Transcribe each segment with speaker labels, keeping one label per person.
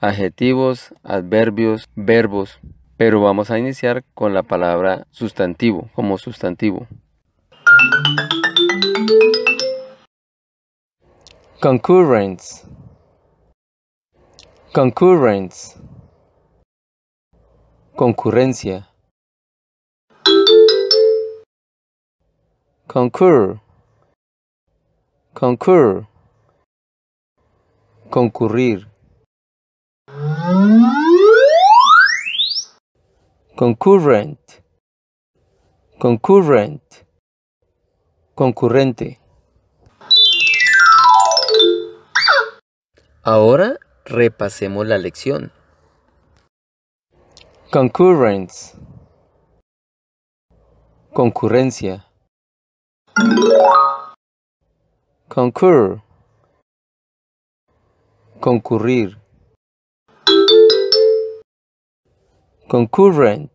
Speaker 1: adjetivos, adverbios, verbos, pero vamos a iniciar con la palabra sustantivo, como sustantivo. Concurrence. Concurrence. Concurrencia. Concur. Concur. Concurrir. concurrent, concurrent, concurrente. Ahora repasemos la lección. Concurrence. Concurrencia. Concur. Concurrir. Concurrent.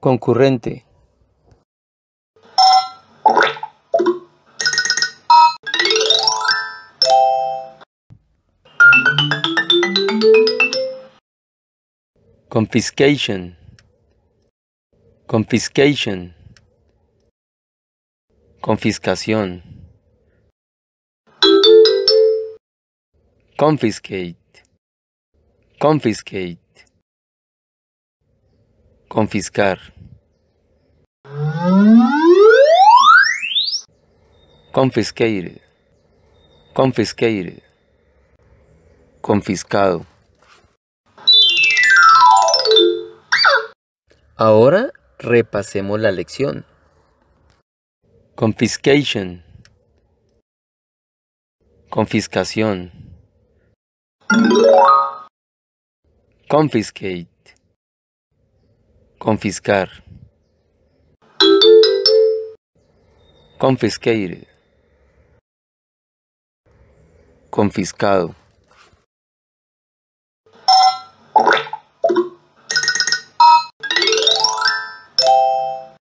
Speaker 1: Concurrente. Confiscation. Confiscation. Confiscación. Confiscate. Confiscate. Confiscar. Confiscated. Confiscated. Confiscado. Ahora repasemos la lección. Confiscation. Confiscación. Confiscate. Confiscar. Confiscated. Confiscado.